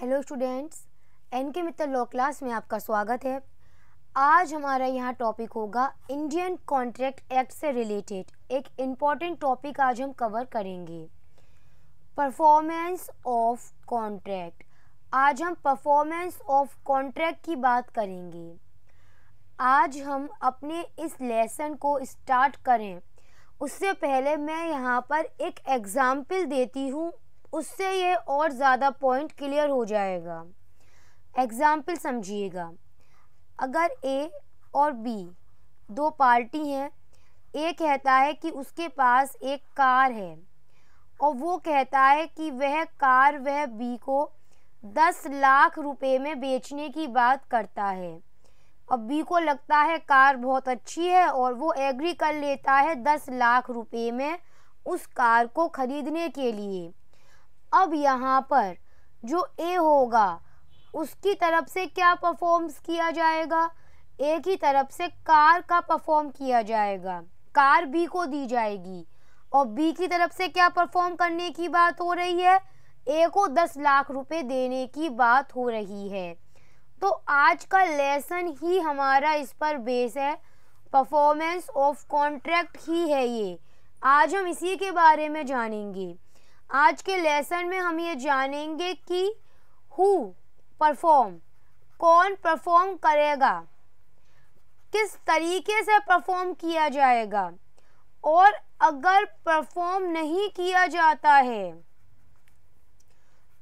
hello students N के Mittal law class में आपका स्वागत है आज हमारा यहाँ टॉपिक होगा इंडियन कॉन्ट्रैक्ट एक्ट से रिलेटेड एक इम्पॉर्टेंट टॉपिक आज हम कवर करेंगे परफॉर्मेंस ऑफ कॉन्ट्रैक्ट आज हम परफॉर्मेंस ऑफ कॉन्ट्रैक्ट की बात करेंगे आज हम अपने इस लेसन को स्टार्ट करें उससे पहले मैं यहाँ पर एक एग्ज़ाम्पल देती हूँ उससे ये और ज़्यादा पॉइंट क्लियर हो जाएगा एग्ज़ाम्पल समझिएगा अगर ए और बी दो पार्टी हैं ए कहता है कि उसके पास एक कार है और वो कहता है कि वह कार वह बी को दस लाख रुपए में बेचने की बात करता है अब बी को लगता है कार बहुत अच्छी है और वो एग्री कर लेता है दस लाख रुपए में उस कार को ख़रीदने के लिए अब यहाँ पर जो ए होगा उसकी तरफ से क्या परफॉर्म्स किया जाएगा ए की तरफ से कार का परफॉर्म किया जाएगा कार बी को दी जाएगी और बी की तरफ से क्या परफॉर्म करने की बात हो रही है ए को दस लाख रुपए देने की बात हो रही है तो आज का लेसन ही हमारा इस पर बेस है परफॉर्मेंस ऑफ कॉन्ट्रैक्ट ही है ये आज हम इसी के बारे में जानेंगे आज के लेसन में हम ये जानेंगे कि हु परफॉर्म कौन परफॉर्म करेगा किस तरीके से परफॉर्म किया जाएगा और अगर परफॉर्म नहीं किया जाता है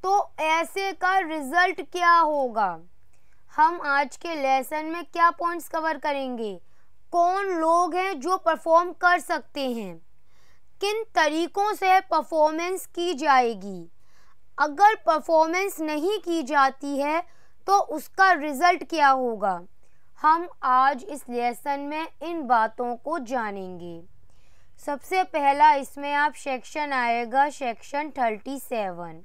तो ऐसे का रिज़ल्ट क्या होगा हम आज के लेसन में क्या पॉइंट्स कवर करेंगे कौन लोग हैं जो परफॉर्म कर सकते हैं किन तरीक़ों से परफॉर्मेंस की जाएगी अगर परफॉर्मेंस नहीं की जाती है तो उसका रिज़ल्ट क्या होगा हम आज इस लेसन में इन बातों को जानेंगे सबसे पहला इसमें आप सेक्शन आएगा section thirty seven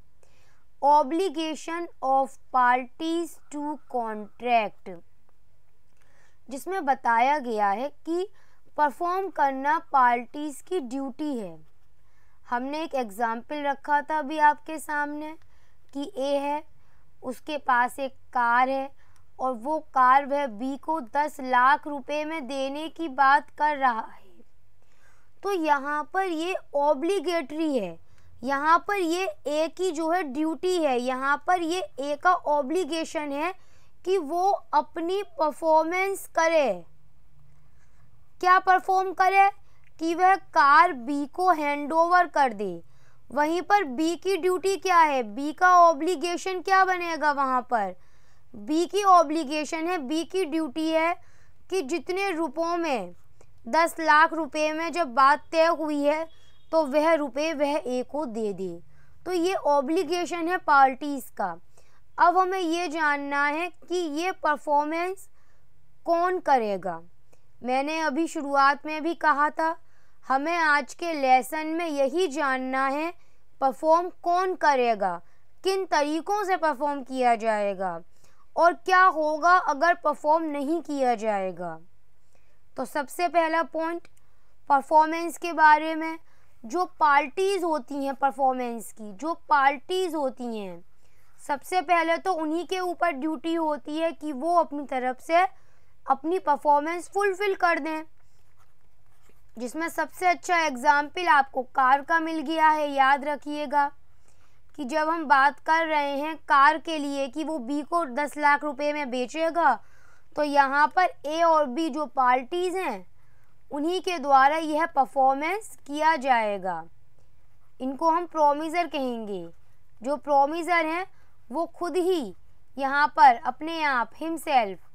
obligation of parties to contract जिसमें बताया गया है कि परफॉर्म करना पार्टीज़ की ड्यूटी है हमने एक एग्ज़ाम्पल रखा था अभी आपके सामने कि ए है उसके पास एक कार है और वो कार वह बी को दस लाख रुपए में देने की बात कर रहा है तो यहाँ पर ये ऑब्लिगेटरी है यहाँ पर ये ए की जो है ड्यूटी है यहाँ पर ये ए का ऑब्लिगेशन है कि वो अपनी परफॉर्मेंस करे क्या परफॉर्म करे कि वह कार बी को हैंडओवर कर दे वहीं पर बी की ड्यूटी क्या है बी का ऑब्लिगेशन क्या बनेगा वहाँ पर बी की ऑब्लिगेशन है बी की ड्यूटी है कि जितने रुपयों में दस लाख रुपए में जब बात तय हुई है तो वह रुपए वह ए को दे दे तो ये ऑब्लिगेशन है पार्टीज़ का अब हमें ये जानना है कि ये परफॉर्मेंस कौन करेगा मैंने अभी शुरुआत में भी कहा था हमें आज के लेसन में यही जानना है परफॉर्म कौन करेगा किन तरीक़ों से परफॉर्म किया जाएगा और क्या होगा अगर परफॉर्म नहीं किया जाएगा तो सबसे पहला पॉइंट परफॉर्मेंस के बारे में जो पार्टीज़ होती हैं परफॉर्मेंस की जो पार्टीज़ होती हैं सबसे पहले तो उन्हीं के ऊपर ड्यूटी होती है कि वो अपनी तरफ से अपनी परफॉर्मेंस फुलफिल कर दें जिसमें सबसे अच्छा एग्ज़ाम्पल आपको कार का मिल गया है याद रखिएगा कि जब हम बात कर रहे हैं कार के लिए कि वो बी को दस लाख रुपए में बेचेगा तो यहाँ पर ए और बी जो पार्टीज़ हैं उन्हीं के द्वारा यह परफॉर्मेंस किया जाएगा इनको हम प्रोमिज़र कहेंगे जो प्रोमिज़र हैं वो खुद ही यहाँ पर अपने आप हिमसेल्फ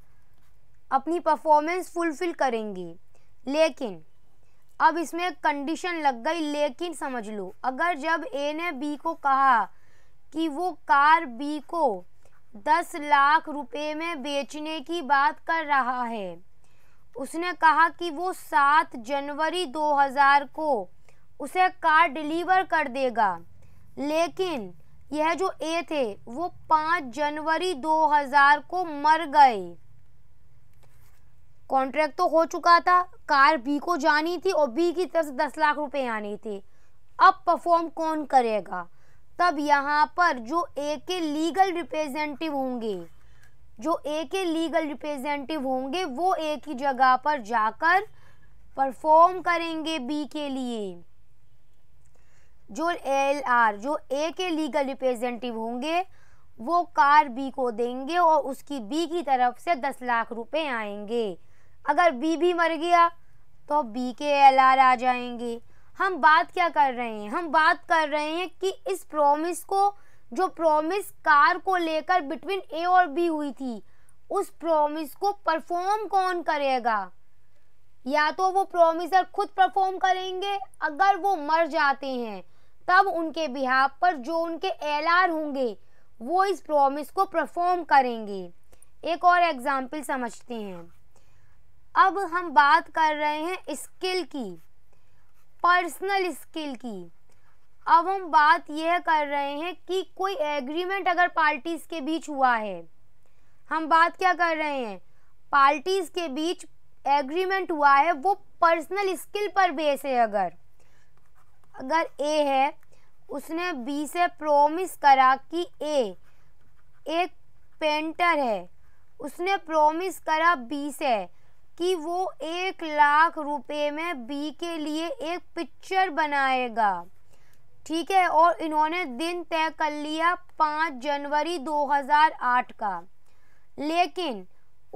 अपनी परफॉर्मेंस फुलफिल करेंगी लेकिन अब इसमें कंडीशन लग गई लेकिन समझ लो अगर जब ए ने बी को कहा कि वो कार बी को दस लाख रुपए में बेचने की बात कर रहा है उसने कहा कि वो सात जनवरी 2000 को उसे कार डिलीवर कर देगा लेकिन यह जो ए थे वो पाँच जनवरी 2000 को मर गए कॉन्ट्रैक्ट तो हो चुका था कार बी को जानी थी और बी की तरफ से दस लाख रुपए आने थे अब परफॉर्म कौन करेगा तब यहाँ पर जो ए के लीगल रिप्रेजेंटेटिव होंगे जो ए के लीगल रिप्रेजेंटेटिव होंगे वो ए की जगह पर जाकर परफॉर्म करेंगे बी के लिए जो एल आर जो ए के लीगल रिप्रेजेंटेटिव होंगे वो कार बी को देंगे और उसकी बी की तरफ से दस लाख रुपए आएंगे अगर बी भी मर गया तो बी के एल आर आ जाएंगे हम बात क्या कर रहे हैं हम बात कर रहे हैं कि इस प्रॉमिस को जो प्रॉमिस कार को लेकर बिटवीन ए और बी हुई थी उस प्रॉमिस को परफॉर्म कौन करेगा या तो वो प्रोमिसर खुद परफॉर्म करेंगे अगर वो मर जाते हैं तब उनके बिहाव पर जो उनके एल आर होंगे वो इस प्रॉमिस को परफॉर्म करेंगे एक और एग्ज़ाम्पल समझते हैं अब हम बात कर रहे हैं स्किल की पर्सनल स्किल की अब हम बात यह कर रहे हैं कि कोई एग्रीमेंट अगर पार्टीज़ के बीच हुआ है हम बात क्या कर रहे हैं पार्टीज़ के बीच एग्रीमेंट हुआ है वो पर्सनल स्किल पर बेस है अगर अगर ए है उसने बी से प्रोमिस करा कि ए एक पेंटर है उसने प्रोमिस करा बी से कि वो एक लाख रुपए में बी के लिए एक पिक्चर बनाएगा ठीक है और इन्होंने दिन तय कर लिया पाँच जनवरी 2008 का लेकिन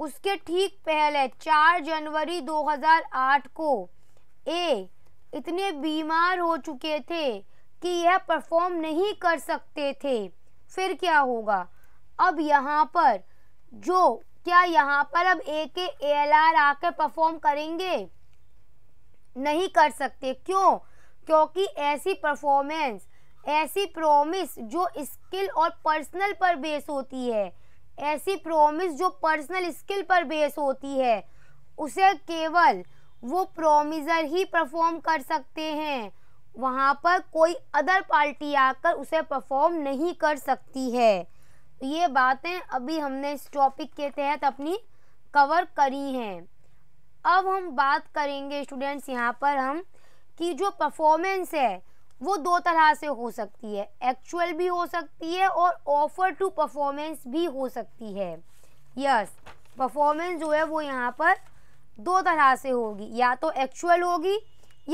उसके ठीक पहले चार जनवरी 2008 को ए इतने बीमार हो चुके थे कि यह परफॉर्म नहीं कर सकते थे फिर क्या होगा अब यहाँ पर जो क्या यहाँ पर अब ए के एल आर आकर परफॉर्म करेंगे नहीं कर सकते क्यों क्योंकि ऐसी परफॉर्मेंस ऐसी प्रोमिस जो स्किल और पर्सनल पर बेस होती है ऐसी प्रोमिस जो पर्सनल स्किल पर बेस होती है उसे केवल वो प्रोमिज़र ही परफॉर्म कर सकते हैं वहाँ पर कोई अदर पार्टी आकर उसे परफॉर्म नहीं कर सकती है तो ये बातें अभी हमने इस टॉपिक के तहत अपनी कवर करी हैं अब हम बात करेंगे स्टूडेंट्स यहाँ पर हम कि जो परफॉर्मेंस है वो दो तरह से हो सकती है एक्चुअल भी हो सकती है और ऑफर टू परफॉर्मेंस भी हो सकती है यस परफॉर्मेंस जो है वो यहाँ पर दो तरह से होगी या तो एक्चुअल होगी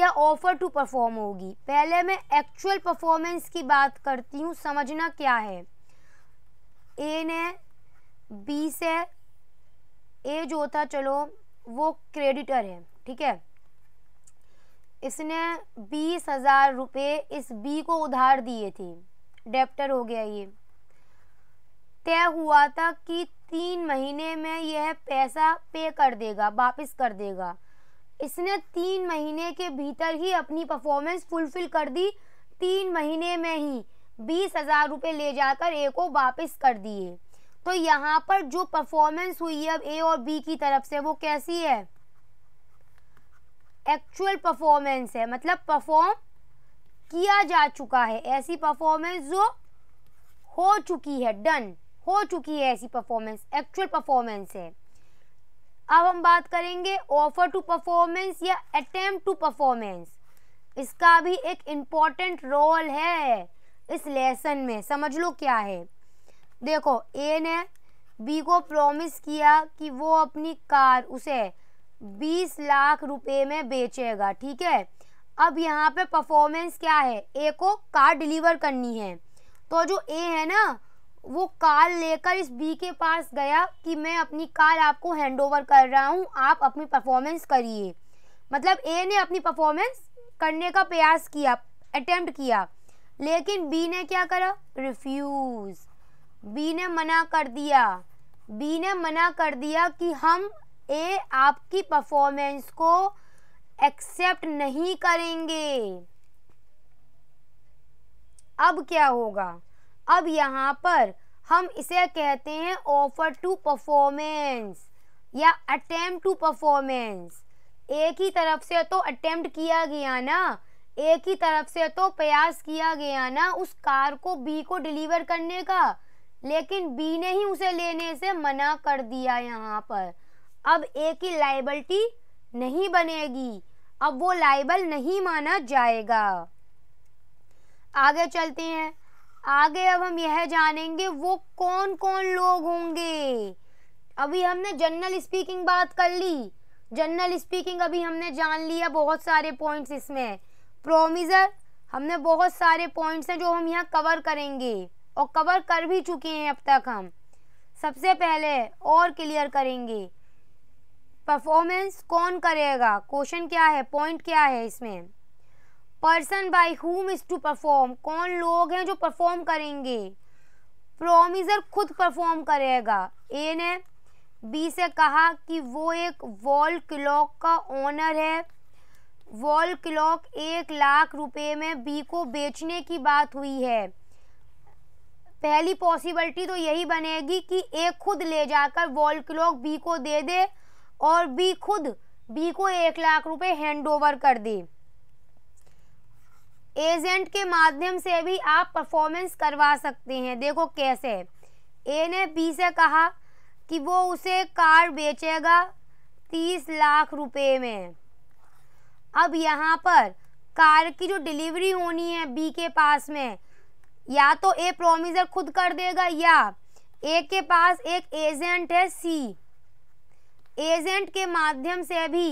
या ऑफर टू परफॉर्म होगी पहले मैं एक्चुअल परफॉर्मेंस की बात करती हूँ समझना क्या है ए ने बी से ए जो था चलो वो क्रेडिटर है ठीक है इसने बीस हज़ार रुपये इस बी को उधार दिए थे डेप्टर हो गया ये तय हुआ था कि तीन महीने में यह पैसा पे कर देगा वापस कर देगा इसने तीन महीने के भीतर ही अपनी परफॉर्मेंस फुलफिल कर दी तीन महीने में ही बीस हज़ार रुपये ले जाकर ए को वापस कर दिए तो यहाँ पर जो परफॉर्मेंस हुई है अब ए और बी की तरफ से वो कैसी है एक्चुअल परफॉर्मेंस है मतलब परफॉर्म किया जा चुका है ऐसी परफॉर्मेंस जो हो चुकी है डन हो चुकी है ऐसी परफॉर्मेंस एक्चुअल परफॉर्मेंस है अब हम बात करेंगे ऑफर टू परफॉर्मेंस या अटेम्प्ट टू परफॉर्मेंस इसका भी एक इम्पॉर्टेंट रोल है इस लेसन में समझ लो क्या है देखो ए ने बी को प्रॉमिस किया कि वो अपनी कार उसे बीस लाख रुपए में बेचेगा ठीक है अब यहाँ पे परफॉर्मेंस क्या है ए को कार डिलीवर करनी है तो जो ए है ना वो कार लेकर इस बी के पास गया कि मैं अपनी कार आपको हैंड ओवर कर रहा हूँ आप अपनी परफॉर्मेंस करिए मतलब ए ने अपनी परफॉर्मेंस करने का प्रयास किया अटेम्प्ट किया लेकिन बी ने क्या करा रिफ्यूज़ बी ने मना कर दिया बी ने मना कर दिया कि हम ए आपकी परफॉर्मेंस को एक्सेप्ट नहीं करेंगे अब क्या होगा अब यहाँ पर हम इसे कहते हैं ऑफर टू परफॉर्मेंस या अटेम्प्ट टू परफॉर्मेंस एक ही तरफ से तो अटेम्प्ट किया गया ना एक ही तरफ से तो प्रयास किया गया ना उस कार को बी को डिलीवर करने का लेकिन बी ने ही उसे लेने से मना कर दिया यहाँ पर अब ए की लाइबलिटी नहीं बनेगी अब वो लाइबल नहीं माना जाएगा आगे चलते हैं आगे अब हम यह जानेंगे वो कौन कौन लोग होंगे अभी हमने जनरल स्पीकिंग बात कर ली जनरल स्पीकिंग अभी हमने जान लिया बहुत सारे पॉइंट्स इसमें प्रोमिज़र हमने बहुत सारे पॉइंट्स हैं जो हम यहाँ कवर करेंगे और कवर कर भी चुके हैं अब तक हम सबसे पहले और क्लियर करेंगे परफॉर्मेंस कौन करेगा क्वेश्चन क्या है पॉइंट क्या है इसमें person by whom is to perform कौन लोग हैं जो परफॉर्म करेंगे प्रोमिज़र खुद परफॉर्म करेगा ए ने बी से कहा कि वो एक वॉल क्लॉक का ओनर है वॉल क्लॉक एक लाख रुपए में बी को बेचने की बात हुई है पहली पॉसिबिलिटी तो यही बनेगी कि ए खुद ले जाकर वॉल क्लॉक बी को दे दे और बी खुद बी को एक लाख रुपए हैंड ओवर कर दे एजेंट के माध्यम से भी आप परफॉर्मेंस करवा सकते हैं देखो कैसे ए ने बी से कहा कि वो उसे कार बेचेगा तीस लाख रुपए में अब यहाँ पर कार की जो डिलीवरी होनी है बी के पास में या तो ए प्रोमिजर खुद कर देगा या ए के पास एक एजेंट है सी एजेंट के माध्यम से भी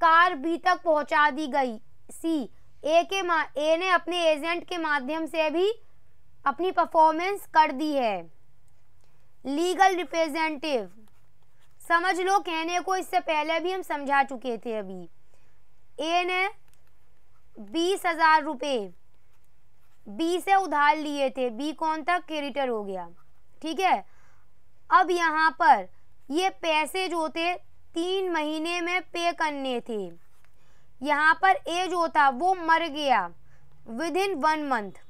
कार बी तक पहुंचा दी गई सी ए के मा ए ने अपने एजेंट के माध्यम से भी अपनी परफॉर्मेंस कर दी है लीगल रिप्रेजेंटेटिव समझ लो कहने को इससे पहले भी हम समझा चुके थे अभी ए ने बीस हज़ार रुपये बी से उधार लिए थे बी कौन था क्रेडिटर हो गया ठीक है अब यहाँ पर ये पैसे जो थे तीन महीने में पे करने थे यहाँ पर ए जो था वो मर गया विद इन वन मंथ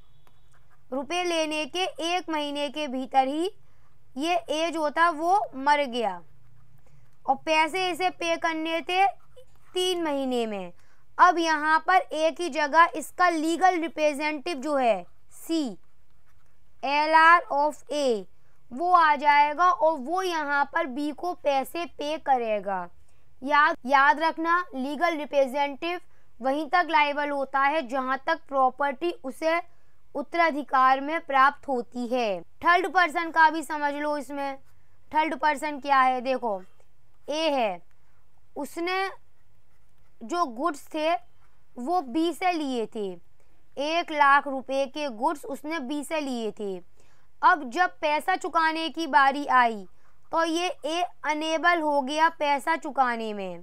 रुपए लेने के एक महीने के भीतर ही ये ए जो था वो मर गया और पैसे इसे पे करने थे तीन महीने में अब यहाँ पर ए की जगह इसका लीगल रिप्रेजेंटेटिव जो है C L R of A वो आ जाएगा और वो यहाँ पर बी को पैसे पे करेगा याद याद रखना लीगल रिप्रेजेंटेटिव वहीं तक लाइबल होता है जहाँ तक प्रॉपर्टी उसे उत्तराधिकार में प्राप्त होती है थर्ड पर्सन का भी समझ लो इसमें थर्ड पर्सन क्या है देखो ए है उसने जो गुड्स थे वो बी से लिए थे एक लाख रुपए के गुड्स उसने बी से लिए थे अब जब पैसा चुकाने की बारी आई तो ये ए अनेबल हो गया पैसा चुकाने में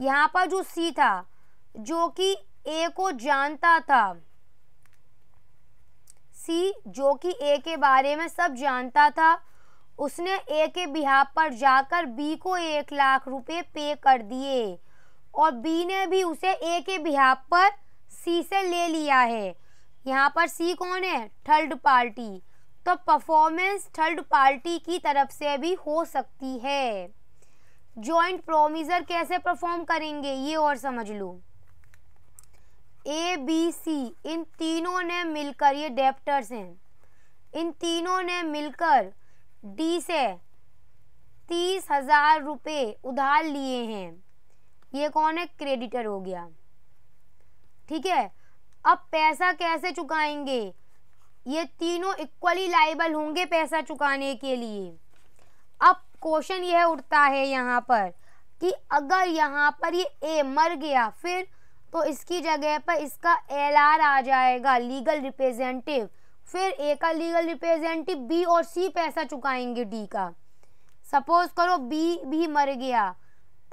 यहाँ पर जो सी था जो कि ए को जानता था सी जो कि ए के बारे में सब जानता था उसने ए के बिहार पर जाकर बी को एक लाख रुपए पे कर दिए और बी ने भी उसे ए के बिहार पर सी से ले लिया है यहाँ पर सी कौन है थर्ड पार्टी तो परफॉर्मेंस थर्ड पार्टी की तरफ से भी हो सकती है जॉइंट प्रोमिजर कैसे परफॉर्म करेंगे ये और समझ लो ए बी सी इन तीनों ने मिलकर ये डेप्टर्स हैं इन तीनों ने मिलकर डी से तीस हज़ार रुपये उधार लिए हैं ये कौन है क्रेडिटर हो गया ठीक है अब पैसा कैसे चुकाएंगे ये तीनों इक्वली लाइबल होंगे पैसा चुकाने के लिए अब क्वेश्चन यह उठता है यहाँ पर कि अगर यहाँ पर ये ए मर गया फिर तो इसकी जगह पर इसका एल आर आ जाएगा लीगल रिप्रेजेंटेटिव फिर ए का लीगल रिप्रेजेंटेटिव बी और सी पैसा चुकाएंगे डी का सपोज करो बी भी मर गया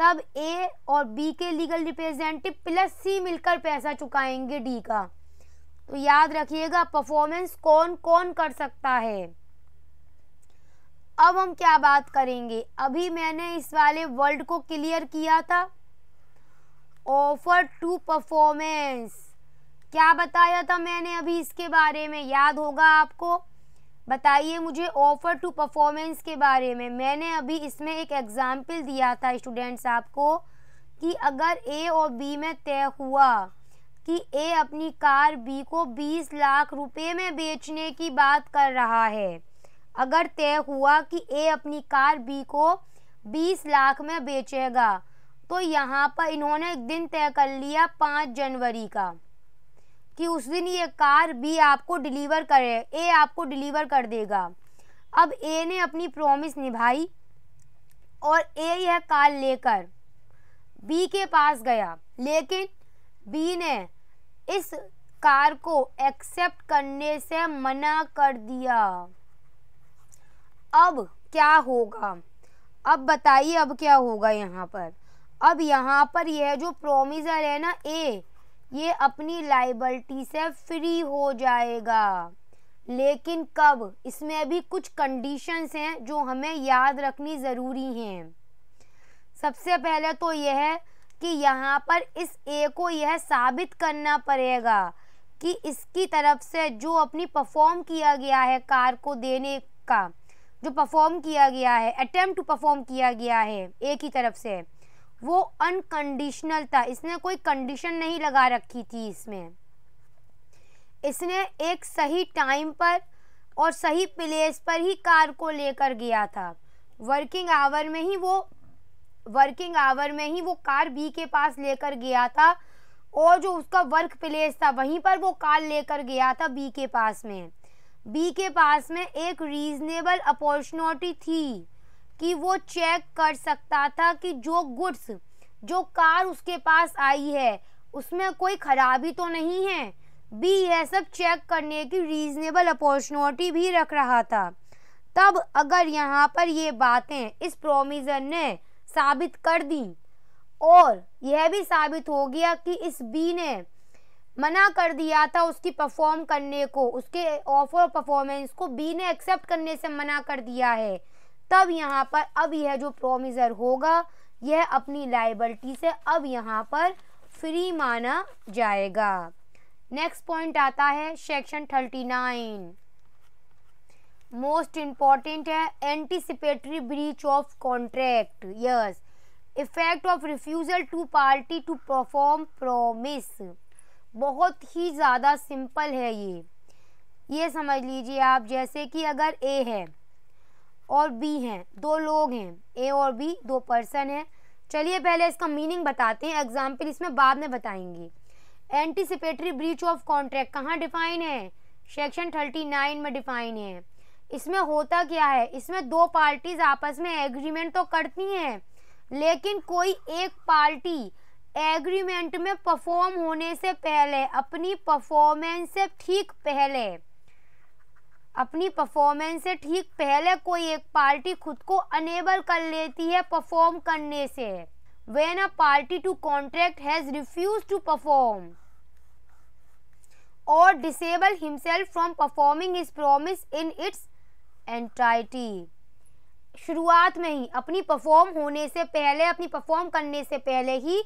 तब ए और बी के लीगल रिप्रेजेंटेटिव प्लस सी मिलकर पैसा चुकाएंगे डी का तो याद रखिएगा परफॉर्मेंस कौन कौन कर सकता है अब हम क्या बात करेंगे अभी मैंने इस वाले वर्ल्ड को क्लियर किया था ऑफर टू परफॉर्मेंस क्या बताया था मैंने अभी इसके बारे में याद होगा आपको बताइए मुझे ऑफ़र टू परफॉर्मेंस के बारे में मैंने अभी इसमें एक एग्ज़ाम्पल दिया था स्टूडेंट्स आपको कि अगर ए और बी में तय हुआ कि ए अपनी कार बी को 20 लाख रुपए में बेचने की बात कर रहा है अगर तय हुआ कि ए अपनी कार बी को 20 लाख में बेचेगा तो यहाँ पर इन्होंने एक दिन तय कर लिया पाँच जनवरी का कि उस दिन ये कार बी आपको डिलीवर करे ए आपको डिलीवर कर देगा अब ए ने अपनी प्रॉमिस निभाई और ए यह कार लेकर बी के पास गया लेकिन बी ने इस कार को एक्सेप्ट करने से मना कर दिया अब क्या होगा अब बताइए अब क्या होगा यहाँ पर अब यहाँ पर यह जो प्रोमिज़र है ना ए ये अपनी लाइबलिटी से फ्री हो जाएगा लेकिन कब इसमें अभी कुछ कंडीशंस हैं जो हमें याद रखनी ज़रूरी हैं सबसे पहले तो यह है कि यहाँ पर इस ए को यह साबित करना पड़ेगा कि इसकी तरफ से जो अपनी परफॉर्म किया गया है कार को देने का जो परफॉर्म किया गया है अटेम्प्ट परफॉर्म किया गया है ए की तरफ से वो अनकंडीशनल था इसने कोई कंडीशन नहीं लगा रखी थी इसमें इसने एक सही टाइम पर और सही प्लेस पर ही कार को लेकर गया था वर्किंग आवर में ही वो वर्किंग आवर में ही वो कार बी के पास लेकर गया था और जो उसका वर्क प्लेस था वहीं पर वो कार लेकर गया था बी के पास में बी के पास में एक रीजनेबल अपॉर्चुनिटी थी कि वो चेक कर सकता था कि जो गुड्स जो कार उसके पास आई है उसमें कोई खराबी तो नहीं है बी यह सब चेक करने की रीज़नेबल अपॉर्चुनिटी भी रख रहा था तब अगर यहाँ पर ये बातें इस प्रोमिजन ने साबित कर दी और यह भी साबित हो गया कि इस बी ने मना कर दिया था उसकी परफॉर्म करने को उसके ऑफर परफॉर्मेंस को बी ने एक्सेप्ट करने से मना कर दिया है तब यहाँ पर अब यह जो प्रोमिज़र होगा यह अपनी लाइबलिटी से अब यहाँ पर फ्री माना जाएगा नेक्स्ट पॉइंट आता है section thirty nine most important है anticipatory breach of contract yes effect of refusal to party to perform promise बहुत ही ज़्यादा सिंपल है ये ये समझ लीजिए आप जैसे कि अगर ए है और बी हैं दो लोग हैं ए और बी दो पर्सन हैं चलिए पहले इसका मीनिंग बताते हैं एग्जाम्पल इसमें बाद में बताएंगे एंटीसिपेटरी ब्रीच ऑफ कॉन्ट्रैक्ट कहाँ डिफाइन है सेक्शन थर्टी नाइन में डिफाइन है इसमें होता क्या है इसमें दो पार्टीज आपस में एग्रीमेंट तो करती हैं लेकिन कोई एक पार्टी एग्रीमेंट में परफॉर्म होने से पहले अपनी परफॉर्मेंस से ठीक पहले अपनी परफॉर्मेंस से ठीक पहले कोई एक पार्टी खुद को अनेबल कर लेती है परफॉर्म करने से when a party to contract has refused to perform और disable himself from performing is promise in its entity शुरुआत में ही अपनी परफॉर्म होने से पहले अपनी परफॉर्म करने से पहले ही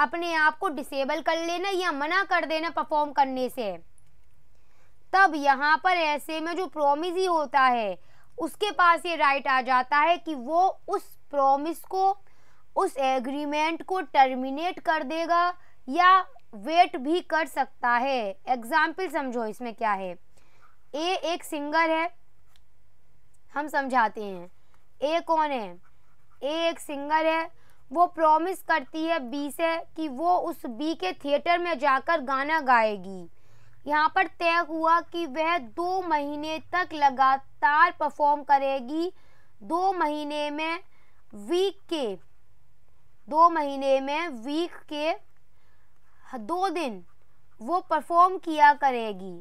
अपने आप को डिसेबल कर लेना या मना कर देना परफॉर्म करने से तब यहाँ पर ऐसे में जो प्रोमिस ही होता है उसके पास ये राइट आ जाता है कि वो उस प्रोमिस को उस एग्रीमेंट को टर्मिनेट कर देगा या वेट भी कर सकता है एग्जाम्पल समझो इसमें क्या है ए एक सिंगर है हम समझाते हैं ए कौन है ए एक सिंगर है वो प्रॉमिस करती है बी से कि वो उस बी के थिएटर में जाकर गाना गाएगी यहाँ पर तय हुआ कि वह दो महीने तक लगातार परफॉर्म करेगी दो महीने में वीक के दो महीने में वीक के दो दिन वो परफॉर्म किया करेगी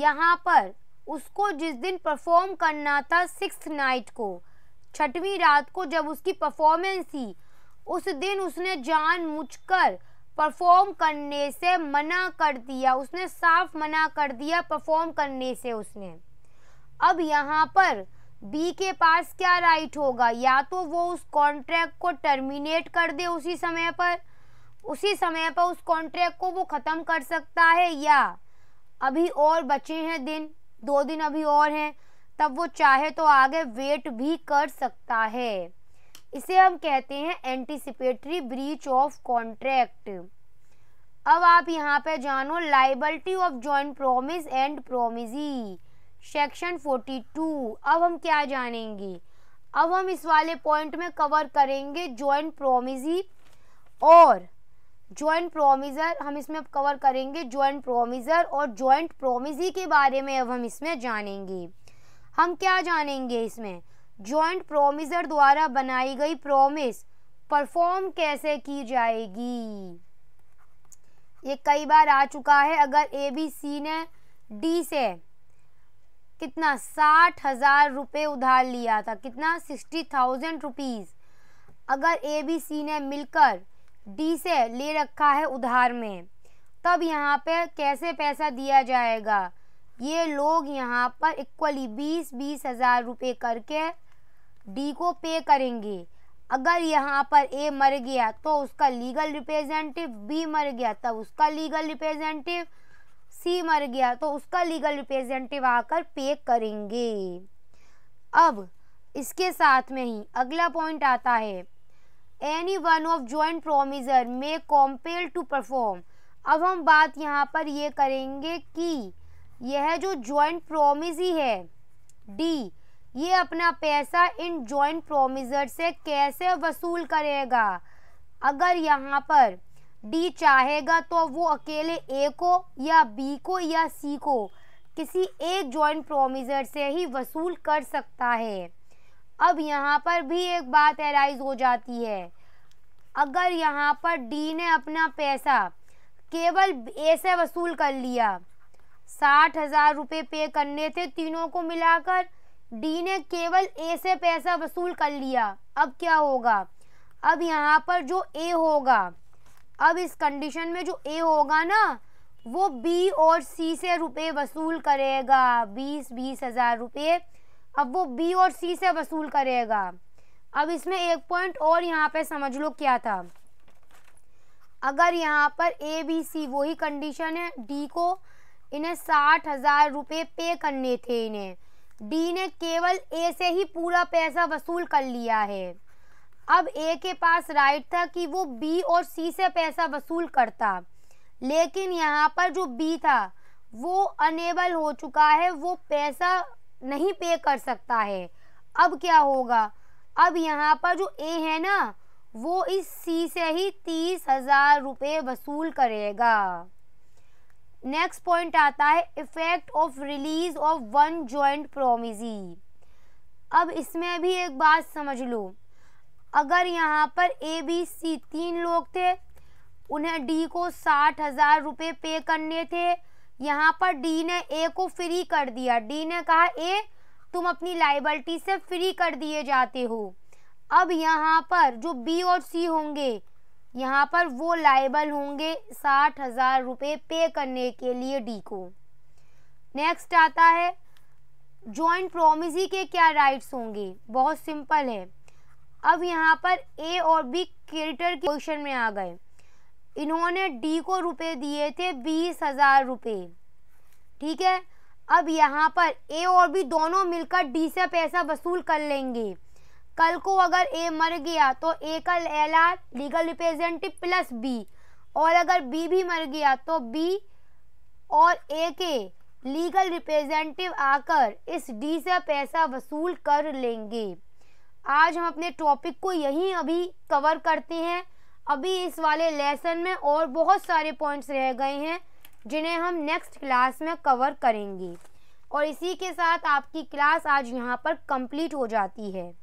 यहाँ पर उसको जिस दिन परफॉर्म करना था सिक्स नाइट को छठवीं रात को जब उसकी परफॉर्मेंस थी उस दिन उसने जान मुझकर परफॉर्म करने से मना कर दिया उसने साफ मना कर दिया परफॉर्म करने से उसने अब यहाँ पर बी के पास क्या राइट होगा या तो वो उस कॉन्ट्रैक्ट को टर्मिनेट कर दे उसी समय पर उसी समय पर उस कॉन्ट्रैक्ट को वो ख़त्म कर सकता है या अभी और बचे हैं दिन दो दिन अभी और हैं तब वो चाहे तो आगे वेट भी कर सकता है इसे हम कहते हैं एंटीसिपेटरी ब्रीच ऑफ कॉन्ट्रैक्ट अब आप यहाँ पे जानो liability of joint promise and promisee section 42 अब हम क्या जानेंगे अब हम इस वाले पॉइंट में कवर करेंगे जॉइंट प्रोमिजी और जॉइंट प्रोमिज़र हम इसमें कवर करेंगे जॉइंट प्रोमिज़र और जॉइंट प्रोमिजी के बारे में अब हम इसमें जानेंगे हम क्या जानेंगे इसमें जॉइंट प्रोमिज़र द्वारा बनाई गई प्रोमिस परफॉर्म कैसे की जाएगी ये कई बार आ चुका है अगर ए बी सी ने डी से कितना साठ हज़ार रुपये उधार लिया था कितना सिक्सटी थाउजेंड रुपीज़ अगर ए बी सी ने मिलकर डी से ले रखा है उधार में तब यहाँ पे कैसे पैसा दिया जाएगा ये लोग यहाँ पर इक्वली बीस बीस हज़ार रुपये करके डी को पे करेंगे अगर यहाँ पर ए मर गया तो उसका लीगल रिप्रेजेंटेटिव बी मर गया तब उसका लीगल रिप्रेजेंटेटिव सी मर गया तो उसका लीगल रिप्रेजेंटेटिव आकर पे करेंगे अब इसके साथ में ही अगला पॉइंट आता है any one of joint promisor may compel to perform अब हम बात यहाँ पर ये करेंगे कि यह जो जॉइंट प्रोमिज ही है डी ये अपना पैसा इन जॉइंट प्रोमिजर से कैसे वसूल करेगा अगर यहाँ पर डी चाहेगा तो वो अकेले ए को या बी को या सी को किसी एक जॉइंट प्रोमिजर से ही वसूल कर सकता है अब यहाँ पर भी एक बात एराइज हो जाती है अगर यहाँ पर डी ने अपना पैसा केवल ए से वसूल कर लिया साठ हज़ार रुपये पे करने थे तीनों को मिलाकर डी ने केवल ए से पैसा वसूल कर लिया अब क्या होगा अब यहाँ पर जो ए होगा अब इस कंडीशन में जो ए होगा ना वो बी और सी से रुपए वसूल करेगा बीस बीस हज़ार रुपये अब वो बी और सी से वसूल करेगा अब इसमें एक पॉइंट और यहाँ पे समझ लो क्या था अगर यहाँ पर ए बी सी वही कंडीशन है डी को इन्हें साठ हज़ार रुपये पे करने थे इन्हें बी ने केवल ए से ही पूरा पैसा वसूल कर लिया है अब ए के पास राइट था कि वो बी और सी से पैसा वसूल करता लेकिन यहाँ पर जो बी था वो अनेबल हो चुका है वो पैसा नहीं पे कर सकता है अब क्या होगा अब यहाँ पर जो ए है ना वो इस सी से ही तीस हज़ार रुपये वसूल करेगा नेक्स्ट पॉइंट आता है effect of release of one joint promisee अब इसमें भी एक बात समझ लो अगर यहाँ पर ए बी सी तीन लोग थे उन्हें डी को साठ हज़ार रुपये पे करने थे यहाँ पर डी ने ए को फ्री कर दिया डी ने कहा ए तुम अपनी लाइबलिटी से फ्री कर दिए जाते हो अब यहाँ पर जो बी और सी होंगे यहाँ पर वो लाइबल होंगे साठ हज़ार रुपये पे करने के लिए डी को नेक्स्ट आता है जॉइंट प्रोमिसी के क्या राइट्स होंगे बहुत सिंपल है अब यहाँ पर ए और बी क्रेडिटर के क्वेश्चन में आ गए इन्होंने डी को रुपए दिए थे बीस हज़ार रुपये ठीक है अब यहाँ पर ए और बी दोनों मिलकर डी से पैसा वसूल कर लेंगे कल को अगर ए मर गया तो ए का L R legal representative plus B और अगर बी भी मर गया तो बी और ए के लीगल रिप्रेजेंटेटिव आकर इस डी से पैसा वसूल कर लेंगे आज हम अपने टॉपिक को यहीं अभी कवर करते हैं अभी इस वाले लेसन में और बहुत सारे पॉइंट्स रह गए हैं जिन्हें हम नेक्स्ट क्लास में कवर करेंगे और इसी के साथ आपकी क्लास आज यहाँ पर कंप्लीट हो जाती है